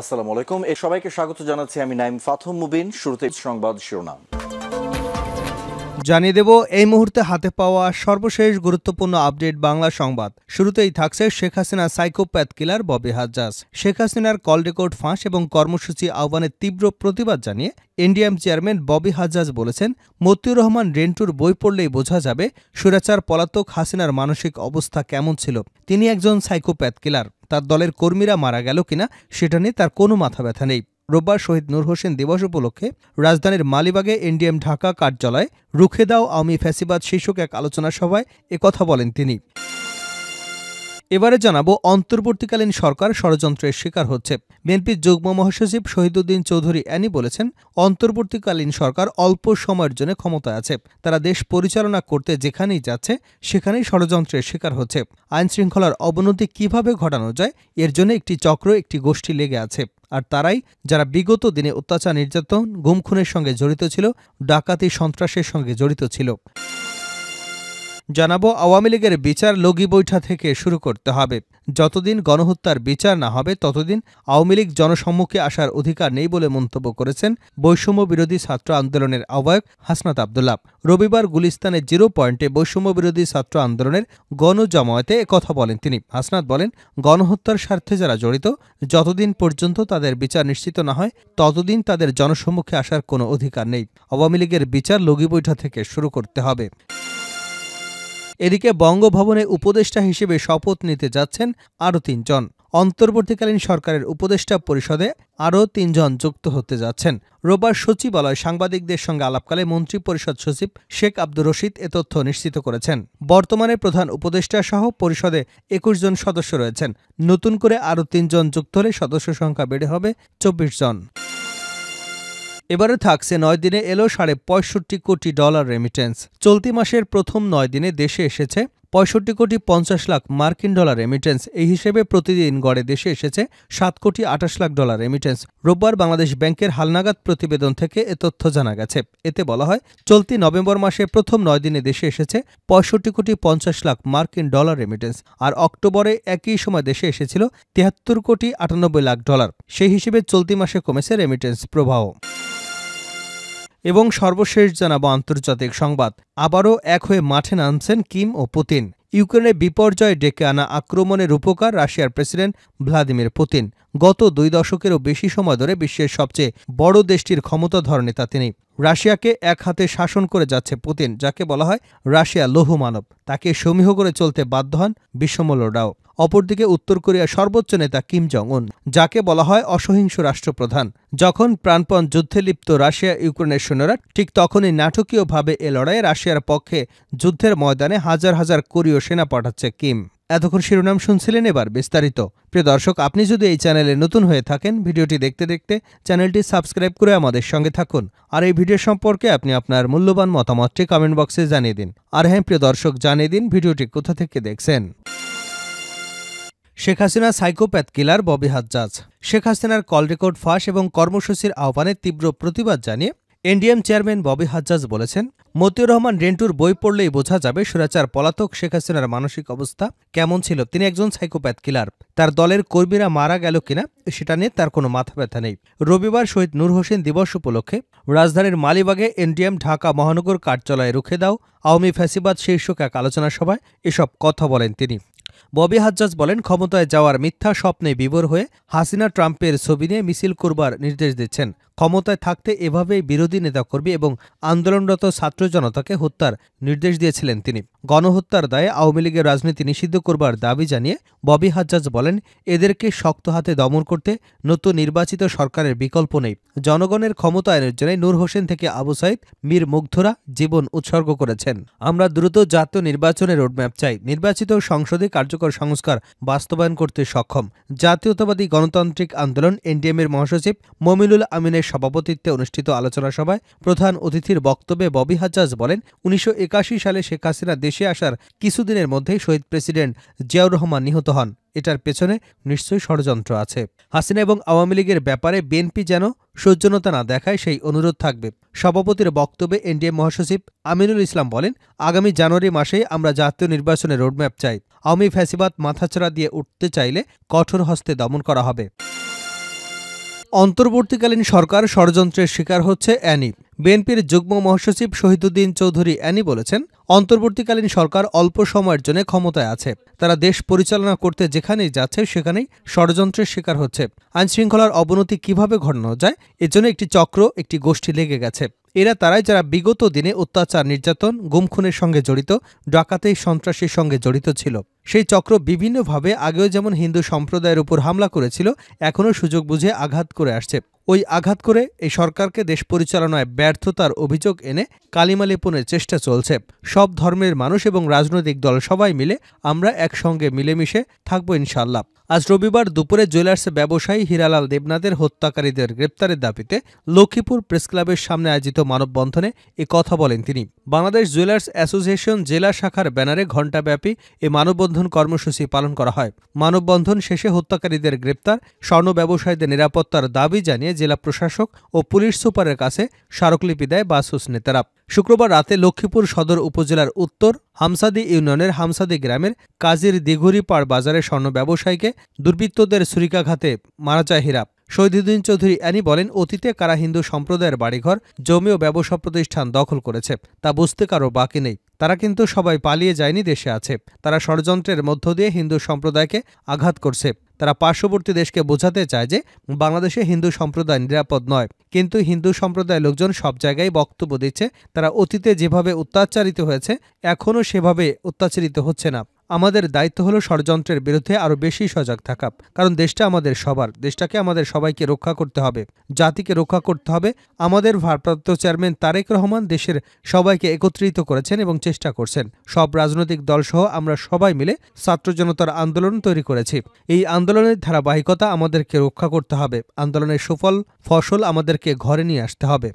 আসসালামু আলাইকুম এ সবাইকে স্বাগত জানাচ্ছি আমি নাইম ফাথম মুবিন শুরুতে সংবাদ শিরোনাম জানিয়ে দেব এই মুহূর্তে হাতে পাওয়া সর্বশেষ গুরুত্বপূর্ণ আপডেট বাংলা সংবাদ শুরুতেই থাকছে শেখ হাসিনা সাইকোপ্যাথ কিলার ববি হাজাস শেখ হাসিনার কল রেকর্ড ফাঁস এবং কর্মসূচি আহ্বানের তীব্র প্রতিবাদ জানিয়ে এনডিএম চেয়ারম্যান ববি হাজাজ বলেছেন মতিউর রহমান রেন্টুর বই পড়লেই বোঝা যাবে সুরাচার পলাতক হাসিনার মানসিক অবস্থা কেমন ছিল তিনি একজন সাইকোপ্যাথ কিলার তার দলের কর্মীরা মারা গেল কিনা সেটা নিয়ে তার কোনো মাথা ব্যথা নেই রোববার শহীদ নূর হোসেন দিবস উপলক্ষে রাজধানীর মালিবাগে এনডিএম ঢাকা কার্যালয়ে রুখে দাও আওয়ামী ফ্যাসিবাদ শীর্ষক এক আলোচনা সভায় একথা বলেন তিনি এবারে জানাবো অন্তর্বর্তীকালীন সরকার ষড়যন্ত্রের শিকার হচ্ছে বিএনপির যুগ্ম মহাসচিব শহীদুদ্দিন চৌধুরী অ্যানি বলেছেন অন্তর্বর্তীকালীন সরকার অল্প সময়ের জন্য ক্ষমতায় আছে তারা দেশ পরিচালনা করতে যেখানেই যাচ্ছে সেখানেই ষড়যন্ত্রের শিকার হচ্ছে আইনশৃঙ্খলার অবনতি কিভাবে ঘটানো যায় এর জন্য একটি চক্র একটি গোষ্ঠী লেগে আছে আর তারাই যারা বিগত দিনে অত্যাচার নির্যাতন গুম খুনের সঙ্গে জড়িত ছিল ডাকাতি সন্ত্রাসের সঙ্গে জড়িত ছিল জানাবো আওয়ামী লীগের বিচার লগি বৈঠা থেকে শুরু করতে হবে যতদিন গণহত্যার বিচার না হবে ততদিন আওয়ামী লীগ জনসম্মুখে আসার অধিকার নেই বলে মন্তব্য করেছেন বৈষম্য বিরোধী ছাত্র আন্দোলনের আহ্বায়ক হাসনাত আবদুল্লাহ রবিবার গুলিস্তানের জিরো পয়েন্টে বৈষম্য বিরোধী ছাত্র আন্দোলনের গণজমায়েতে কথা বলেন তিনি হাসনাত বলেন গণহত্যার স্বার্থে যারা জড়িত যতদিন পর্যন্ত তাদের বিচার নিশ্চিত না হয় ততদিন তাদের জনসম্মুখে আসার কোনো অধিকার নেই আওয়ামী লীগের বিচার লগি বৈঠা থেকে শুরু করতে হবে এদিকে বঙ্গভবনে উপদেষ্টা হিসেবে শপথ নিতে যাচ্ছেন আরও তিনজন অন্তর্বর্তীকালীন সরকারের উপদেষ্টা পরিষদে আরও তিনজন যুক্ত হতে যাচ্ছেন রোববার সচিবালয় সাংবাদিকদের সঙ্গে আলাপকালে মন্ত্রী পরিষদ সচিব শেখ আব্দুর রশিদ এ তথ্য নিশ্চিত করেছেন বর্তমানে প্রধান উপদেষ্টা সহ পরিষদে একুশ জন সদস্য রয়েছেন নতুন করে আরও তিনজন যুক্ত হলে সদস্য সংখ্যা বেড়ে হবে চব্বিশ জন এবারে থাকছে নয় দিনে এলো সাড়ে পঁয়ষট্টি কোটি ডলার রেমিটেন্স চলতি মাসের প্রথম নয় দিনে দেশে এসেছে পঁয়ষট্টি কোটি পঞ্চাশ লাখ মার্কিন ডলার রেমিটেন্স এই হিসেবে প্রতিদিন গড়ে দেশে এসেছে সাত কোটি আঠাশ লাখ ডলার রেমিটেন্স রোববার বাংলাদেশ ব্যাংকের হালনাগাদ প্রতিবেদন থেকে এ তথ্য জানা গেছে এতে বলা হয় চলতি নভেম্বর মাসে প্রথম নয় দিনে দেশে এসেছে পঁয়ষট্টি কোটি পঞ্চাশ লাখ মার্কিন ডলার রেমিটেন্স আর অক্টোবরে একই সময় দেশে এসেছিল তিয়াত্তর কোটি আটানব্বই লাখ ডলার সেই হিসেবে চলতি মাসে কমেছে রেমিটেন্স প্রবাহ এবং সর্বশেষ জানাবো আন্তর্জাতিক সংবাদ আবারও এক হয়ে মাঠে নামছেন কিম ও পুতিন ইউক্রেনে বিপর্যয় ডেকে আনা আক্রমণের উপকার রাশিয়ার প্রেসিডেন্ট ভ্লাদিমির পুতিন গত দুই দশকেরও বেশি সময় ধরে বিশ্বের সবচেয়ে বড় দেশটির ক্ষমতাধর নেতা তিনি রাশিয়াকে এক হাতে শাসন করে যাচ্ছে পুতিন যাকে বলা হয় রাশিয়া লৌহ মানব তাকে সমীহ করে চলতে বাধ্য হন বিশ্বমূল্যরাও অপরদিকে উত্তর কোরিয়ার সর্বোচ্চ নেতা কিম জং উন যাকে বলা হয় অসহিংস রাষ্ট্রপ্রধান যখন প্রাণপণ যুদ্ধে লিপ্ত রাশিয়া ইউক্রেনের সৈন্যরা ঠিক তখনই নাটকীয়ভাবে এ লড়াইয়ে রাশিয়ার পক্ষে যুদ্ধের ময়দানে হাজার হাজার কোরীয় সেনা পাঠাচ্ছে কিম এতক্ষণ শিরোনাম শুনছিলেন এবার বিস্তারিত প্রিয় দর্শক আপনি যদি এই চ্যানেলে নতুন হয়ে থাকেন ভিডিওটি দেখতে দেখতে চ্যানেলটি সাবস্ক্রাইব করে আমাদের সঙ্গে থাকুন আর এই ভিডিও সম্পর্কে আপনি আপনার মূল্যবান মতামতটি কমেন্ট বক্সে জানিয়ে দিন আর হ্যাঁ প্রিয় দর্শক জানিয়ে দিন ভিডিওটি কোথা থেকে দেখছেন শেখ হাসিনা সাইকোপ্যাথ কিলার ববি হাজ্জাজ শেখ হাসিনার কল রেকর্ড ফাঁস এবং কর্মসূচির আহ্বানে তীব্র প্রতিবাদ জানিয়ে এনডিএম চেয়ারম্যান ববি হাজ্জাজ বলেছেন মতিউর রহমান রেন্টুর বই পড়লেই বোঝা যাবে সুরাচার পলাতক শেখ হাসিনার মানসিক অবস্থা কেমন ছিল তিনি একজন সাইকোপ্যাথ কিলার তার দলের কর্মীরা মারা গেল কিনা সেটা নিয়ে তার কোনো মাথা ব্যথা নেই রবিবার শহীদ নূর হোসেন দিবস উপলক্ষে রাজধানীর মালিবাগে এনডিএম ঢাকা মহানগর কার্যালয়ে রুখে দাও আওয়ামী ফ্যাসিবাদ শীর্ষক এক আলোচনা সভায় এসব কথা বলেন তিনি ববি হাজ্জাজ বলেন ক্ষমতায় যাওয়ার মিথ্যা স্বপ্নে বিভোর হয়ে হাসিনা ট্রাম্পের ছবি নিয়ে মিছিল করবার নির্দেশ দিচ্ছেন ক্ষমতায় থাকতে এভাবেই বিরোধী নেতাকর্মী এবং আন্দোলনরত ছাত্র জনতাকে হত্যার নির্দেশ দিয়েছিলেন তিনি গণহত্যার দায়ে আওয়ামী লীগের রাজনীতি নিষিদ্ধ করবার দাবি জানিয়ে ববি হাজ্জাজ বলেন এদেরকে শক্ত হাতে দমন করতে নতুন নির্বাচিত সরকারের বিকল্প নেই জনগণের ক্ষমতায়নের জন্য নূর হোসেন থেকে আবু সাইদ মীর মুগ্ধরা জীবন উৎসর্গ করেছেন আমরা দ্রুত জাতীয় নির্বাচনের রোডম্যাপ চাই নির্বাচিত সংসদে কার্যকর সংস্কার বাস্তবায়ন করতে সক্ষম জাতীয়তাবাদী গণতান্ত্রিক আন্দোলন এনডিএমের মহাসচিব মমিনুল আমিনের সভাপতিত্বে অনুষ্ঠিত আলোচনা সভায় প্রধান অতিথির বক্তব্যে ববি হাজ্জাজ বলেন উনিশশো সালে শেখ হাসিনা দেশে আসার কিছুদিনের মধ্যেই শহীদ প্রেসিডেন্ট জিয়াউর রহমান নিহত হন এটার পেছনে নিশ্চয়ই ষড়যন্ত্র আছে হাসিনা এবং আওয়ামী লীগের ব্যাপারে বিএনপি যেন সৌজন্যতা না দেখায় সেই অনুরোধ থাকবে সভাপতির বক্তব্যে এনডিএ মহাসচিব আমিনুল ইসলাম বলেন আগামী জানুয়ারি মাসেই আমরা জাতীয় নির্বাচনে রোডম্যাপ চাই আওয়ামী ফ্যাসিবাদ মাথাছড়া দিয়ে উঠতে চাইলে কঠোর হস্তে দমন করা হবে অন্তর্বর্তীকালীন সরকার ষড়যন্ত্রের শিকার হচ্ছে অ্যানি বিএনপির যুগ্ম মহাসচিব শহীদুদ্দিন চৌধুরী অ্যানি বলেছেন অন্তর্বর্তীকালীন সরকার অল্প সময়ের জন্য ক্ষমতায় আছে তারা দেশ পরিচালনা করতে যেখানেই যাচ্ছে সেখানেই ষড়যন্ত্রের শিকার হচ্ছে আইনশৃঙ্খলার অবনতি কিভাবে ঘটানো যায় এজন্য একটি চক্র একটি গোষ্ঠী লেগে গেছে এরা তারাই যারা বিগত দিনে অত্যাচার নির্যাতন গুমখুনের সঙ্গে জড়িত ডাকাতেই সন্ত্রাসের সঙ্গে জড়িত ছিল সেই চক্র বিভিন্নভাবে আগেও যেমন হিন্দু সম্প্রদায়ের উপর হামলা করেছিল এখনও সুযোগ বুঝে আঘাত করে আসছে ওই আঘাত করে এই সরকারকে দেশ পরিচালনায় ব্যর্থতার অভিযোগ এনে কালিমা লেপনের চেষ্টা চলছে সব ধর্মের মানুষ এবং রাজনৈতিক দল সবাই মিলে আমরা একসঙ্গে মিলেমিশে থাকবো ইনশাল্লাহ আজ রবিবার দুপুরে জুয়েলার্স ব্যবসায়ী হিরালাল দেবনাথের হত্যাকারীদের গ্রেপ্তারের দাবিতে লক্ষ্মীপুর প্রেসক্লাবের সামনে আয়োজিত মানববন্ধনে এ কথা বলেন তিনি বাংলাদেশ জুয়েলার্স অ্যাসোসিয়েশন জেলা শাখার ব্যানারে ঘণ্টাব্যাপী এ মানববন্ধন কর্মসূচি পালন করা হয় মানববন্ধন শেষে হত্যাকারীদের গ্রেপ্তার স্বর্ণ ব্যবসায়ীদের নিরাপত্তার দাবি জানিয়ে জেলা প্রশাসক ও পুলিশ সুপারের কাছে স্মারকলিপি দেয় বাসুস নেতারা শুক্রবার রাতে লক্ষ্মীপুর সদর উপজেলার উত্তর হামসাদি ইউনিয়নের হামসাদি গ্রামের কাজীর দিঘুরিপাড় বাজারে স্বর্ণ ব্যবসায়ীকে দুর্বৃত্তদের ছুরিকাঘাতে মারা যায় হিরাপ শহীদুদ্দিন চৌধুরী অ্যানি বলেন অতীতে কারা হিন্দু সম্প্রদায়ের বাড়িঘর জমি ও ব্যবসা প্রতিষ্ঠান দখল করেছে তা বুঝতে কারো বাকি নেই তারা কিন্তু সবাই পালিয়ে যায়নি দেশে আছে তারা ষড়যন্ত্রের মধ্য দিয়ে হিন্দু সম্প্রদায়কে আঘাত করছে তারা পার্শ্ববর্তী দেশকে বোঝাতে চায় যে বাংলাদেশে হিন্দু সম্প্রদায় নিরাপদ নয় কিন্তু হিন্দু সম্প্রদায়ের লোকজন সব জায়গায় বক্তব্য দিচ্ছে তারা অতীতে যেভাবে অত্যাচারিত হয়েছে এখনও সেভাবে অত্যাচারিত হচ্ছে না আমাদের দায়িত্ব হলো ষড়যন্ত্রের বিরুদ্ধে আরও বেশি সজাগ থাকা কারণ দেশটা আমাদের সবার দেশটাকে আমাদের সবাইকে রক্ষা করতে হবে জাতিকে রক্ষা করতে হবে আমাদের ভারপ্রাপ্ত চেয়ারম্যান তারেক রহমান দেশের সবাইকে একত্রিত করেছেন এবং চেষ্টা করছেন সব রাজনৈতিক দলসহ আমরা সবাই মিলে ছাত্র জনতার আন্দোলন তৈরি করেছি এই আন্দোলনের ধারাবাহিকতা আমাদেরকে রক্ষা করতে হবে আন্দোলনের সুফল ফসল আমাদেরকে ঘরে নিয়ে আসতে হবে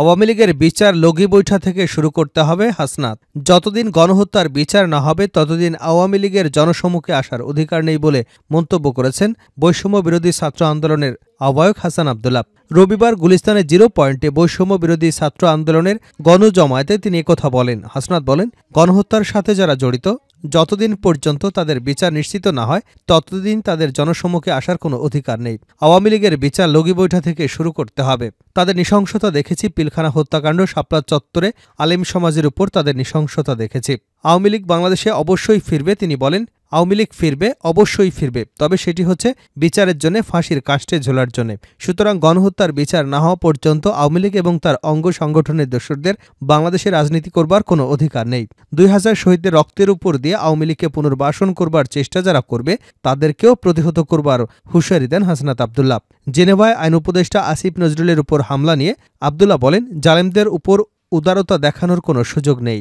আওয়ামী লীগের বিচার লগি বৈঠা থেকে শুরু করতে হবে হাসনাত যতদিন গণহত্যার বিচার না হবে ততদিন আওয়ামী লীগের জনসম্মুখে আসার অধিকার নেই বলে মন্তব্য করেছেন বৈষম্য বিরোধী ছাত্র আন্দোলনের আহ্বায়ক হাসান আবদুল্লাহ রবিবার গুলিস্তানের জিরো পয়েন্টে বৈষম্য বিরোধী ছাত্র আন্দোলনের গণজমায়েতে তিনি একথা বলেন হাসনাত বলেন গণহত্যার সাথে যারা জড়িত যতদিন পর্যন্ত তাদের বিচার নিশ্চিত না হয় ততদিন তাদের জনসম্মুখে আসার কোনো অধিকার নেই আওয়ামী লীগের বিচার লগি বৈঠা থেকে শুরু করতে হবে তাদের নৃশংসতা দেখেছি পিলখানা হত্যাকাণ্ড সাপলা চত্বরে আলেম সমাজের উপর তাদের নৃশংসতা দেখেছি আওয়ামী লীগ বাংলাদেশে অবশ্যই ফিরবে তিনি বলেন আওয়ামী লীগ ফিরবে অবশ্যই ফিরবে তবে সেটি হচ্ছে বিচারের জন্য ফাঁসির কাষ্টে ঝোলার জন্য সুতরাং গণহত্যার বিচার না হওয়া পর্যন্ত আওয়ামী লীগ এবং তার অঙ্গ সংগঠনের দোসরদের বাংলাদেশে রাজনীতি করবার কোনো অধিকার নেই দুই হাজার শহীদদের রক্তের উপর দিয়ে আওয়ামী লীগকে পুনর্বাসন করবার চেষ্টা যারা করবে তাদেরকেও প্রতিহত করবার হুঁশিয়ারি দেন হাসনাত আবদুল্লাহ জেনেভায় আইন উপদেষ্টা আসিফ নজরুলের উপর হামলা নিয়ে আবদুল্লাহ বলেন জালেমদের উপর উদারতা দেখানোর কোনো সুযোগ নেই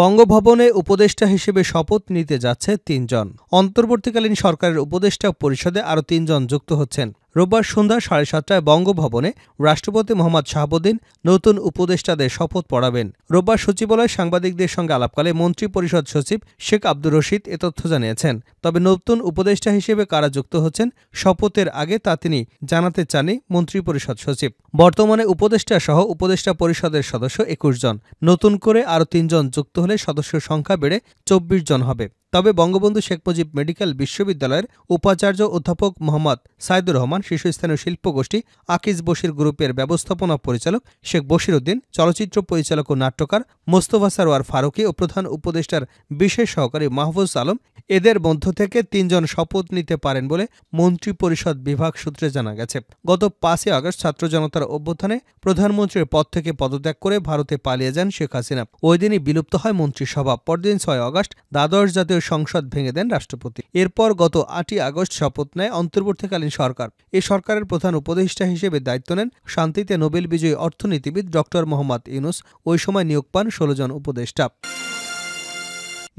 বঙ্গভবনে উপদেষ্টা হিসেবে শপথ নিতে যাচ্ছে তিনজন অন্তর্বর্তীকালীন সরকারের উপদেষ্টা পরিষদে আরও তিনজন যুক্ত হচ্ছেন রোববার সন্ধ্যা সাড়ে সাতটায় বঙ্গভবনে রাষ্ট্রপতি মোহাম্মদ শাহাবুদ্দিন নতুন উপদেষ্টাদের শপথ পড়াবেন রোববার সচিবালয়ে সাংবাদিকদের সঙ্গে আলাপকালে মন্ত্রী পরিষদ সচিব শেখ আব্দুর রশিদ এ তথ্য জানিয়েছেন তবে নতুন উপদেষ্টা হিসেবে কারা যুক্ত হচ্ছেন শপথের আগে তা তিনি জানাতে চাননি মন্ত্রী পরিষদ সচিব বর্তমানে উপদেষ্টা সহ উপদেষ্টা পরিষদের সদস্য একুশ জন নতুন করে আরও তিনজন যুক্ত হলে সদস্য সংখ্যা বেড়ে চব্বিশ জন হবে তবে বঙ্গবন্ধু শেখ মুজিব মেডিকেল বিশ্ববিদ্যালয়ের উপাচার্য অধ্যাপক মোহাম্মদ সাইদুর রহমান শীর্ষস্থানীয় শিল্পগোষ্ঠী আকিজ বশির গ্রুপের ব্যবস্থাপনা পরিচালক শেখ বশির উদ্দিন চলচ্চিত্র পরিচালক ও নাট্যকার মোস্তফা সারোয়ার ফারুকি ও প্রধান উপদেষ্টার বিশেষ সহকারী মাহফুজ আলম এদের মধ্য থেকে তিনজন শপথ নিতে পারেন বলে মন্ত্রিপরিষদ বিভাগ সূত্রে জানা গেছে গত পাঁচই আগস্ট ছাত্র জনতার অভ্যুত্থানে প্রধানমন্ত্রীর পদ থেকে পদত্যাগ করে ভারতে পালিয়ে যান শেখ হাসিনা ওই দিনই বিলুপ্ত হয় মন্ত্রিসভা পরদিন ছয় আগস্ট দ্বাদশ জাতীয় সংসদ ভেঙে দেন রাষ্ট্রপতি এরপর গত আটই আগস্ট শপথ নেয় অন্তর্বর্তীকালীন সরকার এ সরকারের প্রধান উপদেষ্টা হিসেবে দায়িত্ব নেন শান্তিতে নোবেল বিজয়ী অর্থনীতিবিদ ডক্টর মোহাম্মদ ইউনুস ওই সময় নিয়োগ পান ষোলো জন উপদেষ্টা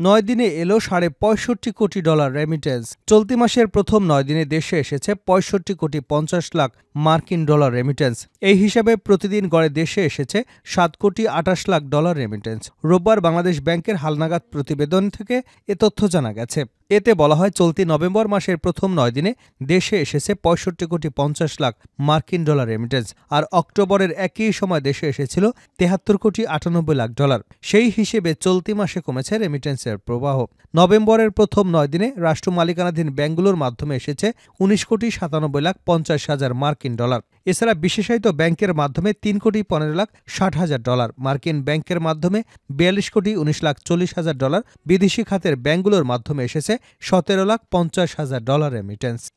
নয় দিনে এলো সাড়ে পঁয়ষট্টি কোটি ডলার রেমিটেন্স চলতি মাসের প্রথম নয় দিনে দেশে এসেছে পঁয়ষট্টি কোটি পঞ্চাশ লাখ মার্কিন ডলার রেমিটেন্স এই হিসাবে প্রতিদিন গড়ে দেশে এসেছে সাত কোটি আটাশ লাখ ডলার রেমিটেন্স রোববার বাংলাদেশ ব্যাংকের হালনাগাদ প্রতিবেদন থেকে এ তথ্য জানা গেছে এতে বলা হয় চলতি নভেম্বর মাসের প্রথম নয় দিনে দেশে এসেছে পঁয়ষট্টি কোটি পঞ্চাশ লাখ মার্কিন ডলার রেমিটেন্স আর অক্টোবরের একই সময় দেশে এসেছিল তেহাত্তর কোটি আটানব্বই লাখ ডলার সেই হিসেবে চলতি মাসে কমেছে রেমিটেন্সের প্রবাহ নভেম্বরের প্রথম নয় দিনে রাষ্ট্র মালিকানাধীন ব্যাঙ্গুলোর মাধ্যমে এসেছে উনিশ কোটি সাতানব্বই লাখ পঞ্চাশ হাজার মার্কিন ডলার এছাড়া বিশেষায়িত ব্যাংকের মাধ্যমে তিন কোটি পনেরো লাখ ষাট হাজার ডলার মার্কিন ব্যাংকের মাধ্যমে বিয়াল্লিশ কোটি উনিশ লাখ চল্লিশ হাজার ডলার বিদেশি খাতের ব্যাংকগুলোর মাধ্যমে এসেছে সতেরো লাখ পঞ্চাশ হাজার ডলার রেমিটেন্স